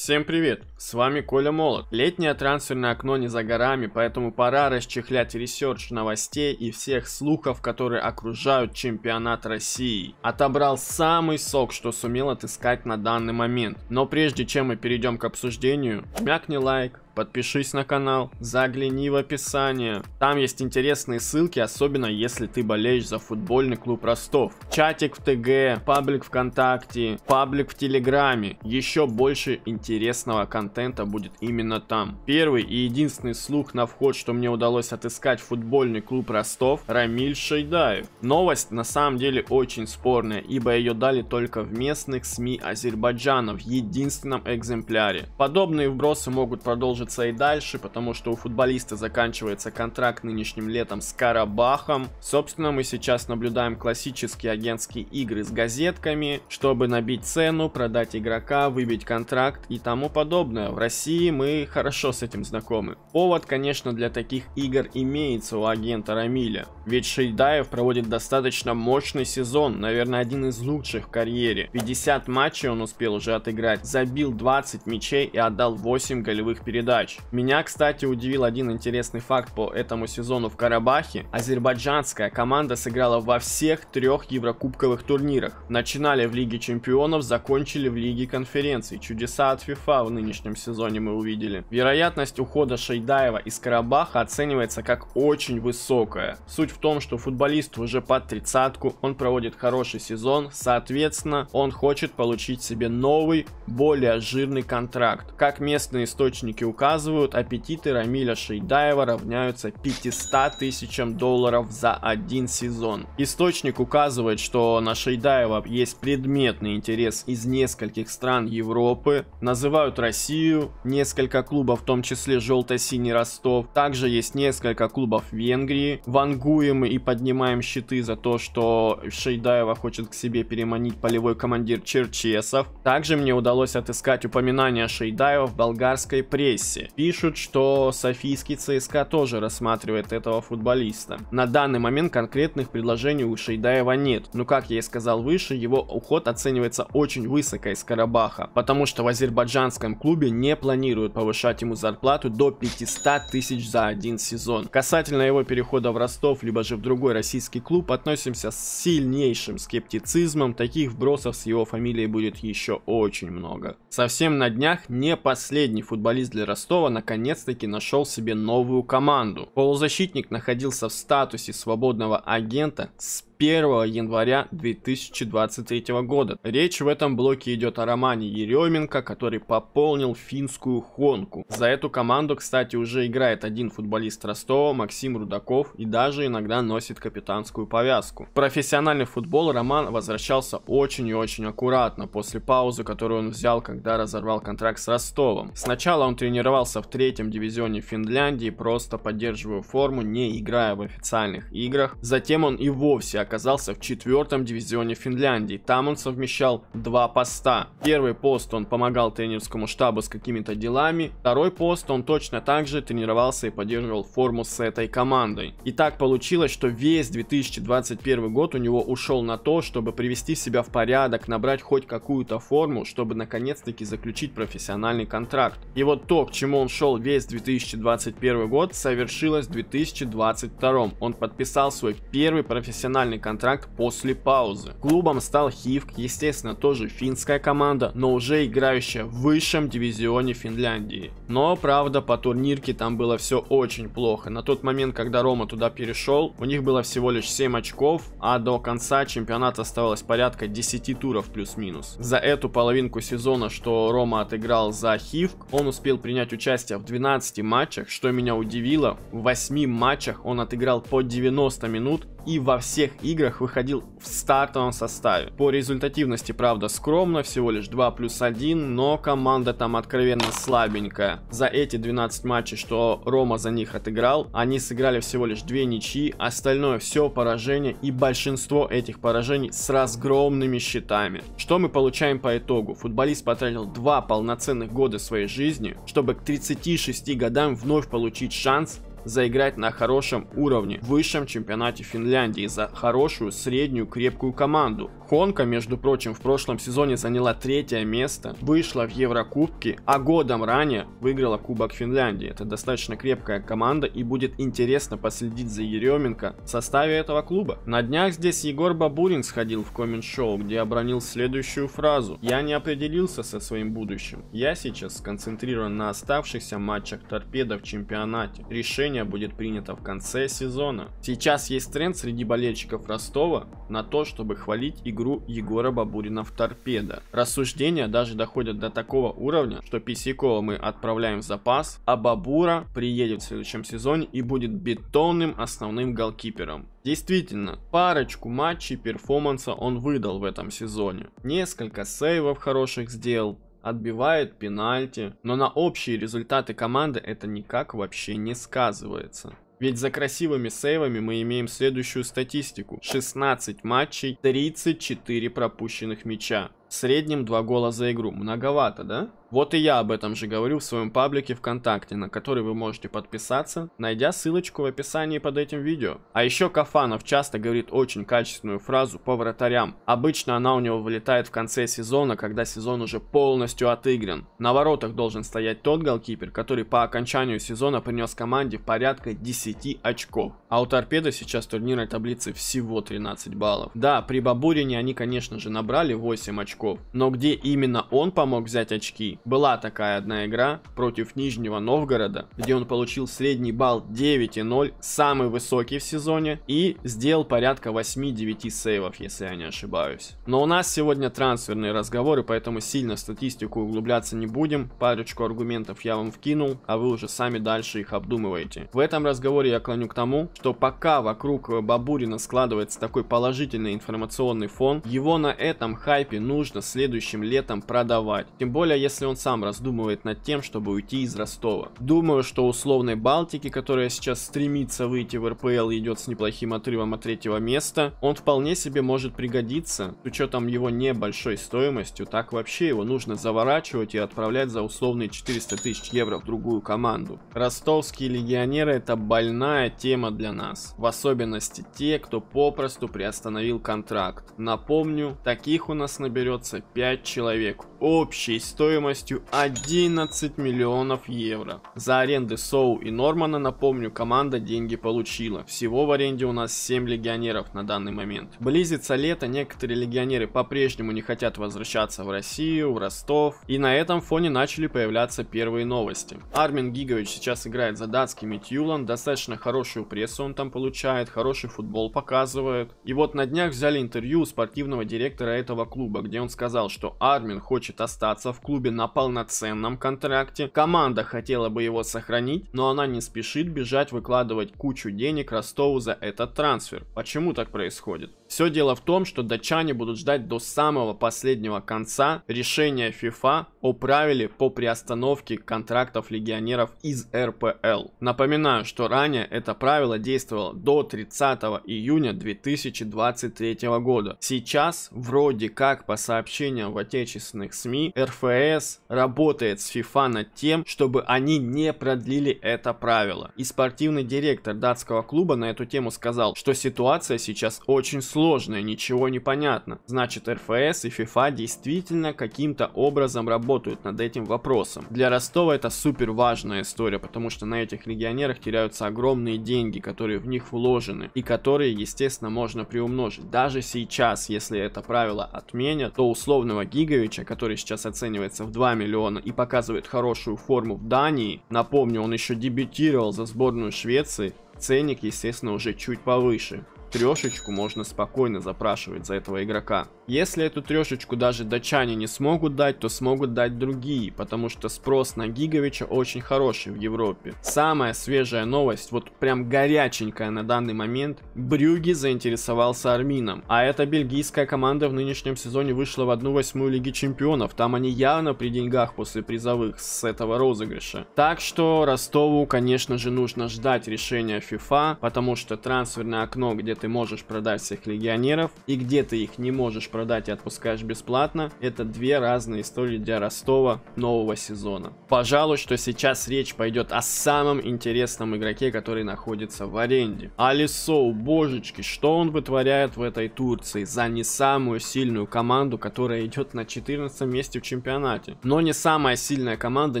Всем привет, с вами Коля Молот. Летнее трансферное окно не за горами, поэтому пора расчехлять ресерч новостей и всех слухов, которые окружают чемпионат России. Отобрал самый сок, что сумел отыскать на данный момент. Но прежде чем мы перейдем к обсуждению, мякни лайк, подпишись на канал, загляни в описание. Там есть интересные ссылки, особенно если ты болеешь за футбольный клуб Ростов. Чатик в ТГ, паблик ВКонтакте, паблик в Телеграме. Еще больше интересного контента будет именно там. Первый и единственный слух на вход, что мне удалось отыскать футбольный клуб Ростов, Рамиль Шайдаев. Новость на самом деле очень спорная, ибо ее дали только в местных СМИ Азербайджана в единственном экземпляре. Подобные вбросы могут продолжить продолжится и дальше, потому что у футболиста заканчивается контракт нынешним летом с Карабахом. Собственно, мы сейчас наблюдаем классические агентские игры с газетками, чтобы набить цену, продать игрока, выбить контракт и тому подобное. В России мы хорошо с этим знакомы. Повод, конечно, для таких игр имеется у агента Рамиля, ведь Шейдаев проводит достаточно мощный сезон, наверное, один из лучших в карьере. 50 матчей он успел уже отыграть, забил 20 мячей и отдал 8 голевых передач задач. Меня, кстати, удивил один интересный факт по этому сезону в Карабахе. Азербайджанская команда сыграла во всех трех еврокубковых турнирах. Начинали в Лиге Чемпионов, закончили в Лиге Конференций. Чудеса от FIFA в нынешнем сезоне мы увидели. Вероятность ухода Шейдаева из Карабаха оценивается как очень высокая. Суть в том, что футболист уже под тридцатку, он проводит хороший сезон, соответственно, он хочет получить себе новый, более жирный контракт. Как местные источники указывают, показывают, аппетиты Рамиля Шейдаева равняются 500 тысячам долларов за один сезон. Источник указывает, что на Шейдаева есть предметный интерес из нескольких стран Европы, называют Россию, несколько клубов, в том числе «Желто-синий Ростов», также есть несколько клубов Венгрии, вангуем и поднимаем щиты за то, что Шейдаева хочет к себе переманить полевой командир Черчесов. Также мне удалось отыскать упоминание Шейдаева в болгарской прессе, Челси. Пишут, что Софийский ЦСКА тоже рассматривает этого футболиста. На данный момент конкретных предложений у Шейдаева нет, но как я и сказал выше, его уход оценивается очень высоко из Карабаха, потому что в азербайджанском клубе не планируют повышать ему зарплату до 500 тысяч за один сезон. Касательно его перехода в Ростов, либо же в другой российский клуб, относимся с сильнейшим скептицизмом, таких вбросов с его фамилией будет еще очень много. Совсем на днях не последний футболист для Ростова Ростова наконец-таки нашел себе новую команду. Полузащитник находился в статусе свободного агента с 1 января 2023 года. Речь в этом блоке идет о Романе Еременко, который пополнил финскую Хонку. За эту команду, кстати, уже играет один футболист Ростова, Максим Рудаков, и даже иногда носит капитанскую повязку. В профессиональный футбол Роман возвращался очень и очень аккуратно после паузы, которую он взял, когда разорвал контракт с Ростовом. Сначала он тренировался в третьем дивизионе Финляндии, просто поддерживая форму, не играя в официальных играх. Затем он и вовсе оказался в четвертом дивизионе Финляндии. Там он совмещал два поста. Первый пост он помогал тренерскому штабу с какими-то делами. Второй пост он точно так же тренировался и поддерживал форму с этой командой. И так получилось, что весь 2021 год у него ушел на то, чтобы привести себя в порядок, набрать хоть какую-то форму, чтобы наконец-таки заключить профессиональный контракт. И вот то, к чему он шел весь 2021 год, совершилось в 2022. Он подписал свой первый профессиональный серьезный контракт после паузы. Клубом стал Хивк, естественно, тоже финская команда, но уже играющая в высшем дивизионе Финляндии. Но, правда, по турнирке там было все очень плохо. На тот момент, когда Рома туда перешел, у них было всего лишь 7 очков, а до конца чемпионата оставалось порядка 10 туров плюс-минус. За эту половинку сезона, что Рома отыграл за Хивк, он успел принять участие в 12 матчах, что меня удивило. В 8 матчах он отыграл по 90 минут, и во всех играх выходил в стартовом составе. По результативности, правда, скромно, всего лишь 2 плюс 1, но команда там откровенно слабенькая. За эти 12 матчей, что Рома за них отыграл, они сыграли всего лишь 2 ничьи, остальное все поражение и большинство этих поражений с разгромными счетами. Что мы получаем по итогу? Футболист потратил 2 полноценных года своей жизни, чтобы к 36 годам вновь получить шанс заиграть на хорошем уровне в высшем чемпионате Финляндии за хорошую, среднюю, крепкую команду. Хонка, между прочим, в прошлом сезоне заняла третье место, вышла в Еврокубки, а годом ранее выиграла Кубок Финляндии. Это достаточно крепкая команда и будет интересно последить за Еременко в составе этого клуба. На днях здесь Егор Бабурин сходил в коммент-шоу, где обронил следующую фразу. «Я не определился со своим будущим. Я сейчас сконцентрирован на оставшихся матчах торпеда в чемпионате. Решение решение будет принято в конце сезона. Сейчас есть тренд среди болельщиков Ростова на то, чтобы хвалить игру Егора Бабурина в торпедо. Рассуждения даже доходят до такого уровня, что Писякова мы отправляем в запас, а Бабура приедет в следующем сезоне и будет бетонным основным голкипером. Действительно, парочку матчей перформанса он выдал в этом сезоне. Несколько сейвов хороших сделал, отбивает пенальти, но на общие результаты команды это никак вообще не сказывается. Ведь за красивыми сейвами мы имеем следующую статистику. 16 матчей, 34 пропущенных мяча. В среднем 2 гола за игру. Многовато, да? Вот и я об этом же говорю в своем паблике ВКонтакте, на который вы можете подписаться, найдя ссылочку в описании под этим видео. А еще Кафанов часто говорит очень качественную фразу по вратарям. Обычно она у него вылетает в конце сезона, когда сезон уже полностью отыгран. На воротах должен стоять тот голкипер, который по окончанию сезона принес команде порядка 10 очков. А у торпеды сейчас в турнирной таблице всего 13 баллов. Да, при Бабурине они, конечно же, набрали 8 очков, но где именно он помог взять очки, была такая одна игра против Нижнего Новгорода, где он получил средний балл 9,0, самый высокий в сезоне, и сделал порядка 8-9 сейвов, если я не ошибаюсь. Но у нас сегодня трансферные разговоры, поэтому сильно в статистику углубляться не будем. Парочку аргументов я вам вкинул, а вы уже сами дальше их обдумываете. В этом разговоре я клоню к тому, что пока вокруг Бабурина складывается такой положительный информационный фон, его на этом хайпе нужно следующим летом продавать. Тем более, если он сам раздумывает над тем, чтобы уйти из Ростова. Думаю, что условной Балтики, которая сейчас стремится выйти в РПЛ идет с неплохим отрывом от третьего места, он вполне себе может пригодиться. С учетом его небольшой стоимостью, так вообще его нужно заворачивать и отправлять за условные 400 тысяч евро в другую команду. Ростовские легионеры это больная тема для нас. В особенности те, кто попросту приостановил контракт. Напомню, таких у нас наберется 5 человек общей стоимостью 11 миллионов евро. За аренды Соу и Нормана, напомню, команда деньги получила. Всего в аренде у нас 7 легионеров на данный момент. Близится лето, некоторые легионеры по-прежнему не хотят возвращаться в Россию, в Ростов. И на этом фоне начали появляться первые новости. Армин Гигович сейчас играет за датский Митюлан, достаточно хорошую прессу он там получает, хороший футбол показывает. И вот на днях взяли интервью у спортивного директора этого клуба, где он сказал, что Армин хочет хочет остаться в клубе на полноценном контракте, команда хотела бы его сохранить, но она не спешит бежать выкладывать кучу денег Ростову за этот трансфер. Почему так происходит? Все дело в том, что датчане будут ждать до самого последнего конца решения FIFA о правиле по приостановке контрактов легионеров из РПЛ. Напоминаю, что ранее это правило действовало до 30 июня 2023 года. Сейчас, вроде как по сообщениям в отечественных СМИ, РФС работает с FIFA над тем, чтобы они не продлили это правило. И спортивный директор датского клуба на эту тему сказал, что ситуация сейчас очень сложная сложное, ничего не понятно. Значит, РФС и ФИФА действительно каким-то образом работают над этим вопросом. Для Ростова это супер важная история, потому что на этих легионерах теряются огромные деньги, которые в них вложены, и которые, естественно, можно приумножить. Даже сейчас, если это правило отменят, то условного Гиговича, который сейчас оценивается в 2 миллиона и показывает хорошую форму в Дании, напомню, он еще дебютировал за сборную Швеции, ценник, естественно, уже чуть повыше трешечку можно спокойно запрашивать за этого игрока. Если эту трешечку даже датчане не смогут дать, то смогут дать другие, потому что спрос на Гиговича очень хороший в Европе. Самая свежая новость, вот прям горяченькая на данный момент, Брюги заинтересовался Армином, а эта бельгийская команда в нынешнем сезоне вышла в 1-8 Лиги Чемпионов, там они явно при деньгах после призовых с этого розыгрыша. Так что Ростову, конечно же, нужно ждать решения FIFA, потому что трансферное окно где то ты можешь продать всех легионеров и где ты их не можешь продать и отпускаешь бесплатно, это две разные истории для Ростова нового сезона. Пожалуй, что сейчас речь пойдет о самом интересном игроке, который находится в аренде. Алисоу, божечки, что он вытворяет в этой Турции за не самую сильную команду, которая идет на 14 месте в чемпионате. Но не самая сильная команда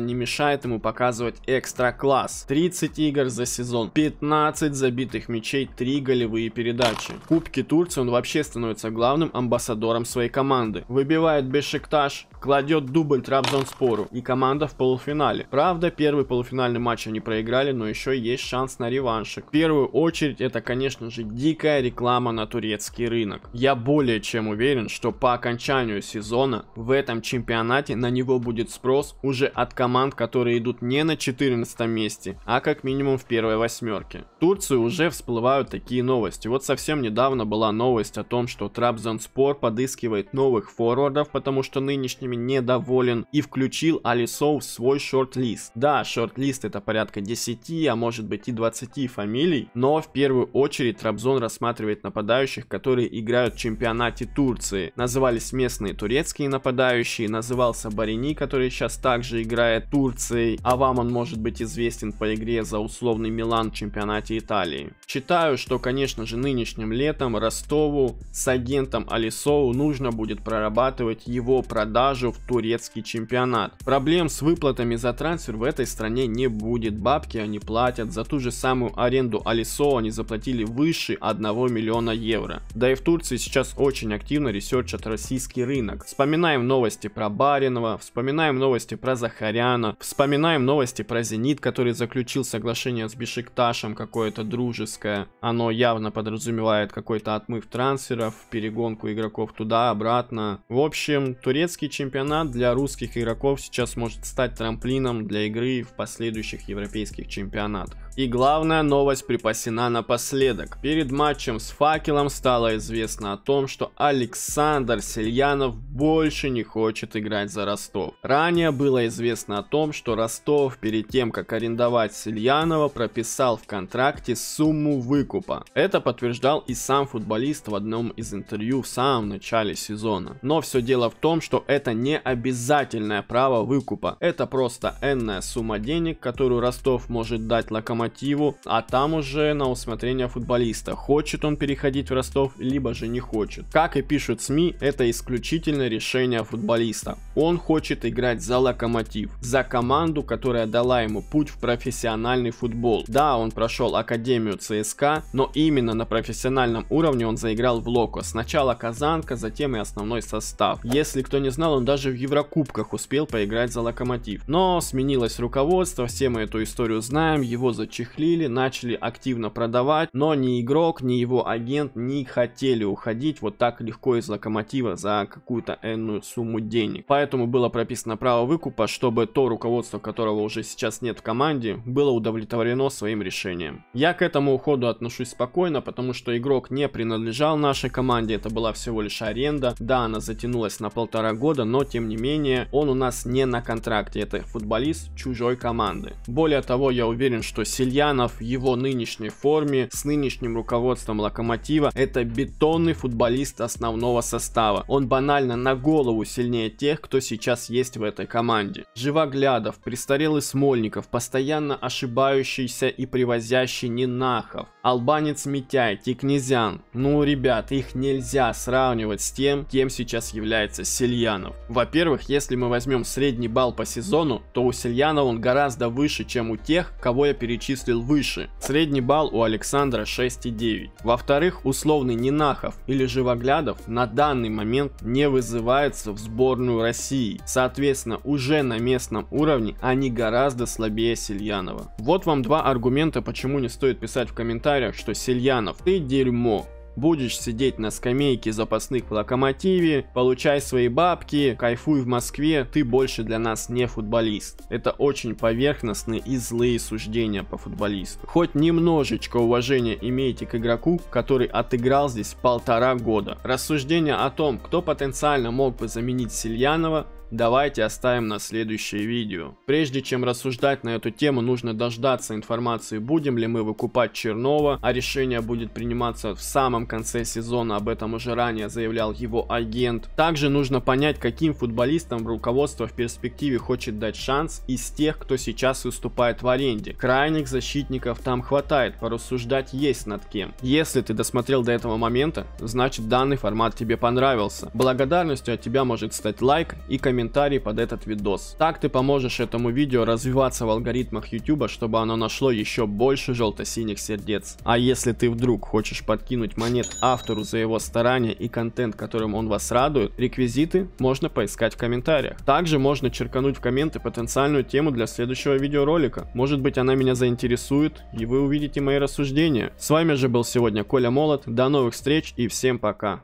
не мешает ему показывать экстра класс. 30 игр за сезон, 15 забитых мячей, 3 голевые передачи передачи. Кубки Турции он вообще становится главным амбассадором своей команды. Выбивает Бешикташ, кладет дубль Трабзонспору и команда в полуфинале. Правда, первый полуфинальный матч они проиграли, но еще есть шанс на реваншик. В первую очередь это, конечно же, дикая реклама на турецкий рынок. Я более чем уверен, что по окончанию сезона в этом чемпионате на него будет спрос уже от команд, которые идут не на 14 месте, а как минимум в первой восьмерке. В Турции уже всплывают такие новости. Вот совсем недавно была новость о том, что Трабзонспор подыскивает новых форвардов, потому что нынешний результатами недоволен и включил Алисо в свой шорт-лист. Да, шорт-лист это порядка 10, а может быть и 20 фамилий, но в первую очередь Трабзон рассматривает нападающих, которые играют в чемпионате Турции. Назывались местные турецкие нападающие, назывался Барини, который сейчас также играет Турцией, а вам он может быть известен по игре за условный Милан в чемпионате Италии. Считаю, что, конечно же, нынешним летом Ростову с агентом Алисоу нужно будет прорабатывать его продажу даже в турецкий чемпионат. Проблем с выплатами за трансфер в этой стране не будет. Бабки они платят. За ту же самую аренду Алисо они заплатили выше 1 миллиона евро. Да и в Турции сейчас очень активно ресерчат российский рынок. Вспоминаем новости про Баринова, вспоминаем новости про Захаряна, вспоминаем новости про Зенит, который заключил соглашение с Бешикташем какое-то дружеское. Оно явно подразумевает какой-то отмыв трансферов, перегонку игроков туда-обратно. В общем, турецкий чемпионат чемпионат для русских игроков сейчас может стать трамплином для игры в последующих европейских чемпионатах. И главная новость припасена напоследок. Перед матчем с Факелом стало известно о том, что Александр Сельянов больше не хочет играть за Ростов. Ранее было известно о том, что Ростов перед тем, как арендовать Сельянова, прописал в контракте сумму выкупа. Это подтверждал и сам футболист в одном из интервью в самом начале сезона. Но все дело в том, что это не обязательное право выкупа. Это просто энная сумма денег, которую Ростов может дать Локомотиву Локомотиву, а там уже на усмотрение футболиста, хочет он переходить в Ростов, либо же не хочет. Как и пишут СМИ, это исключительно решение футболиста. Он хочет играть за Локомотив, за команду, которая дала ему путь в профессиональный футбол. Да, он прошел Академию ЦСКА, но именно на профессиональном уровне он заиграл в Локо. Сначала Казанка, затем и основной состав. Если кто не знал, он даже в Еврокубках успел поиграть за Локомотив. Но сменилось руководство, все мы эту историю знаем, его за зачехлили, начали активно продавать, но ни игрок, ни его агент не хотели уходить вот так легко из локомотива за какую-то энную сумму денег. Поэтому было прописано право выкупа, чтобы то руководство, которого уже сейчас нет в команде, было удовлетворено своим решением. Я к этому уходу отношусь спокойно, потому что игрок не принадлежал нашей команде, это была всего лишь аренда. Да, она затянулась на полтора года, но тем не менее он у нас не на контракте, это футболист чужой команды. Более того, я уверен, что Сельянов в его нынешней форме, с нынешним руководством Локомотива, это бетонный футболист основного состава. Он банально на голову сильнее тех, кто сейчас есть в этой команде. Живоглядов, престарелый Смольников, постоянно ошибающийся и привозящий Нинахов, албанец Митяй, Тикнезян. Ну, ребят, их нельзя сравнивать с тем, кем сейчас является Сильянов. Во-первых, если мы возьмем средний балл по сезону, то у Сельянова он гораздо выше, чем у тех, кого я перечислил перечислил выше. Средний балл у Александра 6,9. Во-вторых, условный Нинахов или Живоглядов на данный момент не вызывается в сборную России. Соответственно, уже на местном уровне они гораздо слабее Сильянова. Вот вам два аргумента, почему не стоит писать в комментариях, что Сильянов, ты дерьмо будешь сидеть на скамейке запасных в Локомотиве, получай свои бабки, кайфуй в Москве, ты больше для нас не футболист. Это очень поверхностные и злые суждения по футболисту. Хоть немножечко уважения имейте к игроку, который отыграл здесь полтора года. Рассуждение о том, кто потенциально мог бы заменить Сильянова, давайте оставим на следующее видео. Прежде чем рассуждать на эту тему, нужно дождаться информации, будем ли мы выкупать Чернова, а решение будет приниматься в самом конце сезона, об этом уже ранее заявлял его агент. Также нужно понять, каким футболистам руководство в перспективе хочет дать шанс из тех, кто сейчас выступает в аренде. Крайних защитников там хватает, порассуждать есть над кем. Если ты досмотрел до этого момента, значит данный формат тебе понравился. Благодарностью от тебя может стать лайк и комментарий комментарий под этот видос. Так ты поможешь этому видео развиваться в алгоритмах YouTube, чтобы оно нашло еще больше желто-синих сердец. А если ты вдруг хочешь подкинуть монет автору за его старания и контент, которым он вас радует, реквизиты можно поискать в комментариях. Также можно черкануть в комменты потенциальную тему для следующего видеоролика. Может быть она меня заинтересует и вы увидите мои рассуждения. С вами же был сегодня Коля Молот, до новых встреч и всем пока.